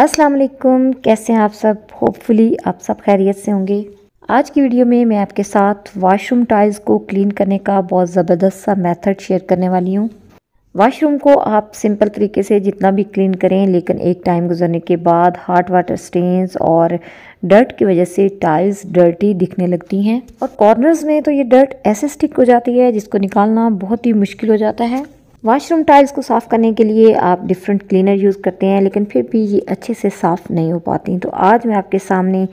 अस्सलाम वालेकुम कैसे हैं आप सब होपफुली आप सब खैरियत से होंगे आज की वीडियो में मैं आपके साथ वाशरूम टाइल्स को क्लीन करने का बहुत ज़बरदस्त सा मेथड शेयर करने वाली हूँ वाशरूम को आप सिंपल तरीके से जितना भी क्लीन करें लेकिन एक टाइम गुजरने के बाद हार्ड वाटर स्टेन्स और डर्ट की वजह से टाइल्स डर्टी दिखने लगती हैं और कॉर्नर्स में तो ये डर्ट ऐसे स्टिक हो जाती है जिसको निकालना बहुत ही मुश्किल हो जाता है वाशरूम टाइल्स को साफ़ करने के लिए आप डिफरेंट क्लीनर यूज़ करते हैं लेकिन फिर भी ये अच्छे से साफ़ नहीं हो पाती तो आज मैं आपके सामने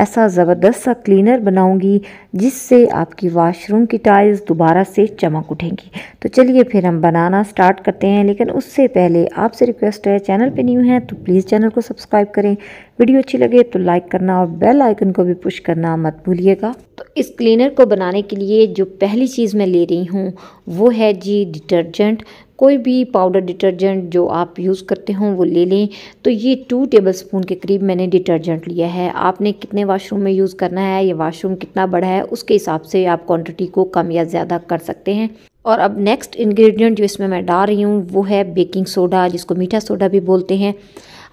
ऐसा ज़बरदस्त सा क्लीनर बनाऊंगी जिससे आपकी वॉशरूम की टाइल्स दोबारा से चमक उठेंगी तो चलिए फिर हम बनाना स्टार्ट करते हैं लेकिन उससे पहले आपसे रिक्वेस्ट है चैनल पे न्यू है तो प्लीज़ चैनल को सब्सक्राइब करें वीडियो अच्छी लगे तो लाइक करना और बेल आइकन को भी पुश करना मत भूलिएगा तो इस क्लीनर को बनाने के लिए जो पहली चीज़ मैं ले रही हूँ वो है जी डिटर्जेंट कोई भी पाउडर डिटर्जेंट जो आप यूज़ करते हों वो ले लें तो ये टू टेबल स्पून के करीब मैंने डिटर्जेंट लिया है आपने कितने वाशरूम में यूज़ करना है या वाशरूम कितना बड़ा है उसके हिसाब से आप क्वान्टिटी को कम या ज़्यादा कर सकते हैं और अब नेक्स्ट इन्ग्रीडियंट जो इसमें मैं डाल रही हूँ वो है बेकिंग सोडा जिसको मीठा सोडा भी बोलते हैं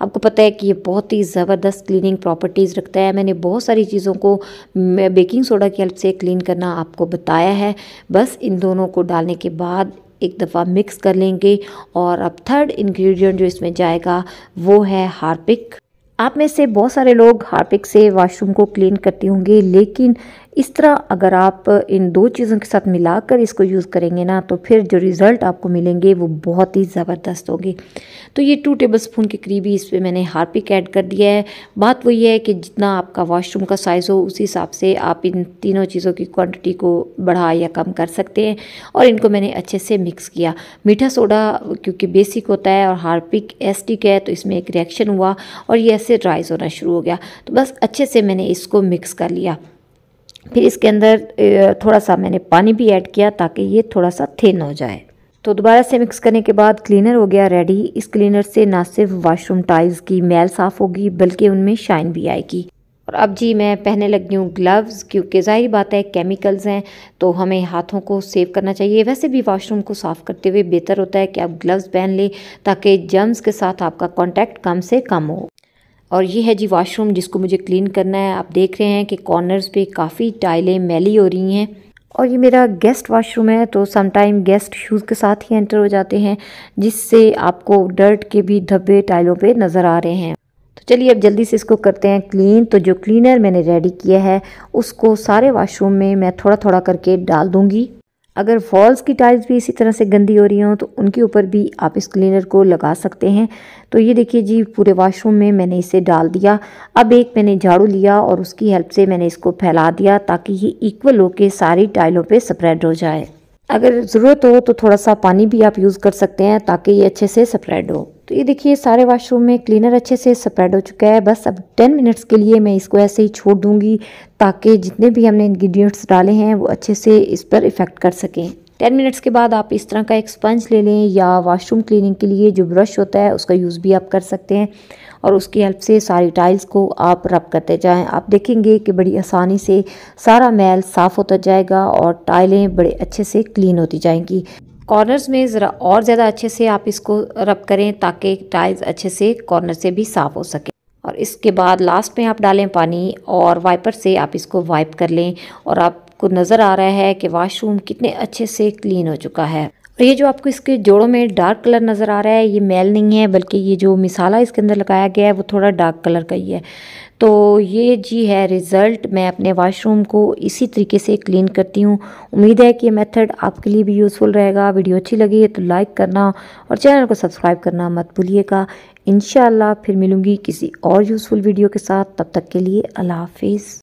आपको पता है कि ये बहुत ही ज़बरदस्त क्लीनिंग प्रॉपर्टीज़ रखता है मैंने बहुत सारी चीज़ों को बेकिंग सोडा की हेल्प से क्लीन करना आपको बताया है बस इन दोनों को डालने के बाद एक दफ़ा मिक्स कर लेंगे और अब थर्ड इंग्रेडिएंट जो इसमें जाएगा वो है हार्पिक आप में से बहुत सारे लोग हार्पिक से वॉशरूम को क्लीन करते होंगे लेकिन इस तरह अगर आप इन दो चीज़ों के साथ मिलाकर इसको यूज़ करेंगे ना तो फिर जो रिज़ल्ट आपको मिलेंगे वो बहुत ही ज़बरदस्त होंगे तो ये टू टेबल स्पून के करीब ही इस पर मैंने हार्पिक ऐड कर दिया है बात वही है कि जितना आपका वॉशरूम का साइज़ हो उसी हिसाब से आप इन तीनों चीज़ों की क्वान्टिटी को बढ़ा या कम कर सकते हैं और इनको मैंने अच्छे से मिक्स किया मीठा सोडा क्योंकि बेसिक होता है और हार्पिक एसटिक है तो इसमें एक रिएक्शन हुआ और ये ऐसे ड्राइज होना शुरू हो गया तो बस अच्छे से मैंने इसको मिक्स कर लिया फिर इसके अंदर थोड़ा सा मैंने पानी भी ऐड किया ताकि ये थोड़ा सा थिन हो जाए तो दोबारा से मिक्स करने के बाद क्लीनर हो गया रेडी इस क्लीनर से ना सिर्फ वाशरूम टाइल्स की मैल साफ़ होगी बल्कि उनमें शाइन भी आएगी और अब जी मैं पहनने लगी हूँ ग्लव्स क्योंकि ज़ाहिर बात है केमिकल्स हैं तो हमें हाथों को सेव करना चाहिए वैसे भी वॉशरूम को साफ़ करते हुए बेहतर होता है कि आप ग्लव्स पहन लें ताकि जर्म्स के साथ आपका कॉन्टैक्ट कम से कम हो और ये है जी वॉशरूम जिसको मुझे क्लीन करना है आप देख रहे हैं कि कॉर्नर्स पे काफ़ी टाइलें मैली हो रही हैं और ये मेरा गेस्ट वॉशरूम है तो समटाइम गेस्ट शूज़ के साथ ही एंटर हो जाते हैं जिससे आपको डर्ट के भी धब्बे टाइलों पे नज़र आ रहे हैं तो चलिए अब जल्दी से इसको करते हैं क्लीन तो जो क्लीनर मैंने रेडी किया है उसको सारे वाशरूम में मैं थोड़ा थोड़ा करके डाल दूँगी अगर फॉल्स की टाइल्स भी इसी तरह से गंदी हो रही हों तो उनके ऊपर भी आप इस क्लीनर को लगा सकते हैं तो ये देखिए जी पूरे वाशरूम में मैंने इसे डाल दिया अब एक मैंने झाड़ू लिया और उसकी हेल्प से मैंने इसको फैला दिया ताकि ये इक्वल होकर सारी टाइलों पर स्प्रेड हो जाए अगर ज़रूरत हो तो थोड़ा सा पानी भी आप यूज़ कर सकते हैं ताकि ये अच्छे से स्प्रेड हो तो ये देखिए सारे वाशरूम में क्लीनर अच्छे से स्प्रेड हो चुका है बस अब 10 मिनट्स के लिए मैं इसको ऐसे ही छोड़ दूँगी ताकि जितने भी हमने इन्ग्रीडियंट्स डाले हैं वो अच्छे से इस पर इफ़ेक्ट कर सकें टेन मिनट्स के बाद आप इस तरह का एक स्पंज ले लें या वाशरूम क्लीनिंग के लिए जो ब्रश होता है उसका यूज़ भी आप कर सकते हैं और उसकी हेल्प से सारी टाइल्स को आप रब करते जाएं आप देखेंगे कि बड़ी आसानी से सारा मैल साफ़ होता जाएगा और टाइलें बड़े अच्छे से क्लीन होती जाएंगी कॉर्नर्स में ज़रा और ज़्यादा अच्छे से आप इसको रब करें ताकि टाइल्स अच्छे से कॉर्नर से भी साफ़ हो सके और इसके बाद लास्ट में आप डालें पानी और वाइपर से आप इसको वाइप कर लें और आप आपको नज़र आ रहा है कि वाशरूम कितने अच्छे से क्लीन हो चुका है और ये जो आपको इसके जोड़ों में डार्क कलर नज़र आ रहा है ये मेल नहीं है बल्कि ये जो मिसाला इसके अंदर लगाया गया है वो थोड़ा डार्क कलर का ही है तो ये जी है रिज़ल्ट मैं अपने वाशरूम को इसी तरीके से क्लीन करती हूँ उम्मीद है कि ये मेथड आपके लिए भी यूज़फुल रहेगा वीडियो अच्छी लगी है तो लाइक करना और चैनल को सब्सक्राइब करना मत भूलिएगा इन फिर मिलूँगी किसी और यूज़फुल वीडियो के साथ तब तक के लिए अल्लाह हाफिज़